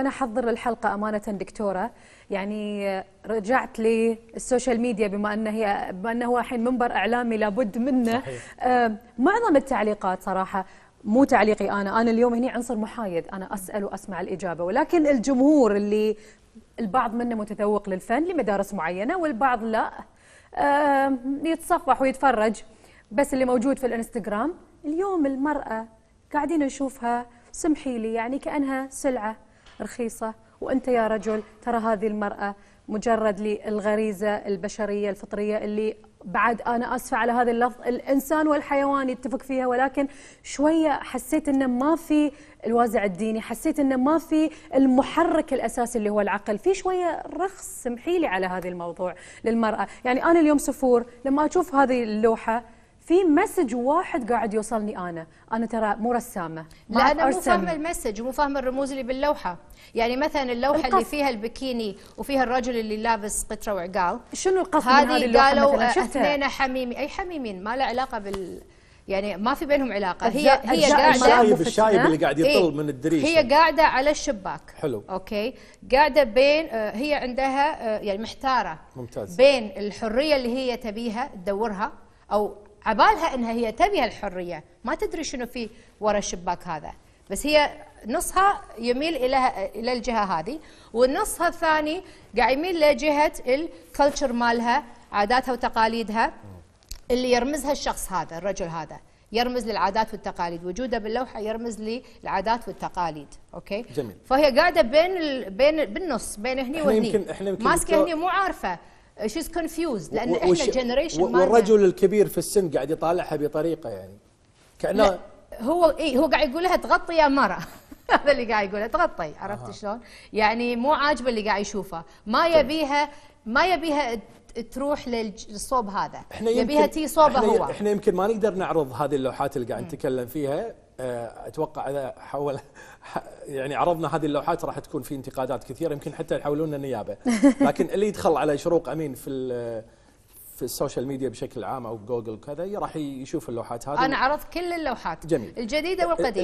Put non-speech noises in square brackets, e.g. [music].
أنا أحضر الحلقة أمانة دكتورة يعني رجعت للسوشيال ميديا بما أن هي بما أنه هو الحين منبر إعلامي لابد منه آه معظم التعليقات صراحة مو تعليقي أنا أنا اليوم هنا عنصر محايد أنا أسأل وأسمع الإجابة ولكن الجمهور اللي البعض منه متذوق للفن لمدارس معينة والبعض لا آه يتصفح ويتفرج بس اللي موجود في الانستغرام اليوم المرأة قاعدين نشوفها سمحي لي يعني كأنها سلعة رخيصة وأنت يا رجل ترى هذه المرأة مجرد للغريزة البشرية الفطرية اللي بعد أنا أسفة على هذا اللفظ الإنسان والحيوان يتفق فيها ولكن شوية حسيت أنه ما في الوازع الديني حسيت أنه ما في المحرك الأساسي اللي هو العقل في شوية رخص سمحيلي على هذا الموضوع للمرأة يعني أنا اليوم سفور لما أشوف هذه اللوحة في مسج واحد قاعد يوصلني انا انا ترى مو رسامه لا انا مو فاهمه المسج ومو فاهمه الرموز اللي باللوحه يعني مثلا اللوحه القصد. اللي فيها البكيني وفيها الرجل اللي لابس قطره وعقال شنو القصد هذه من هذه اللوحه قالوا اثنين حميمي اي حميمين ما له علاقه بال يعني ما في بينهم علاقه هي هي قاعده الشايب الشايب اللي قاعد يطل إيه. من الدريش هي قاعده على الشباك حلو اوكي قاعده بين آه، هي عندها آه، يعني محتاره ممتاز بين الحريه اللي هي تبيها تدورها او عبالها انها هي تبي الحريه ما تدري شنو في ورا الشباك هذا بس هي نصها يميل الى الى الجهه هذه والنصها الثاني قاعد يميل لجهه الكلتشر مالها عاداتها وتقاليدها اللي يرمزها الشخص هذا الرجل هذا يرمز للعادات والتقاليد وجوده باللوحه يرمز للعادات والتقاليد اوكي جميل. فهي قاعده بين ال... بين بالنص بين هني وهني ماسكه هني مو عارفه شيز uh, كونفيوزد لان احنا الجنريشن والرجل الكبير في السن قاعد يطالعها بطريقه يعني كانه هو اي هو قاعد يقول لها تغطي يا مره [laughs] هذا اللي قاعد يقوله تغطي عرفت شلون؟ يعني مو عاجبه اللي قاعد يشوفه، ما طيب. يبيها ما يبيها تروح للصوب هذا احنا يبيها تي صوبه هو احنا يمكن ما نقدر نعرض هذه اللوحات اللي قاعد نتكلم فيها آه، اتوقع اذا حول يعني عرضنا هذه اللوحات راح تكون في انتقادات كثيره يمكن حتى يحولون النيابه [laughs] لكن اللي يدخل على شروق امين في في السوشيال ميديا بشكل عام او جوجل وكذا راح يشوف اللوحات هذه انا عرضت كل اللوحات جميل الجديده إيه، إيه، والقديمه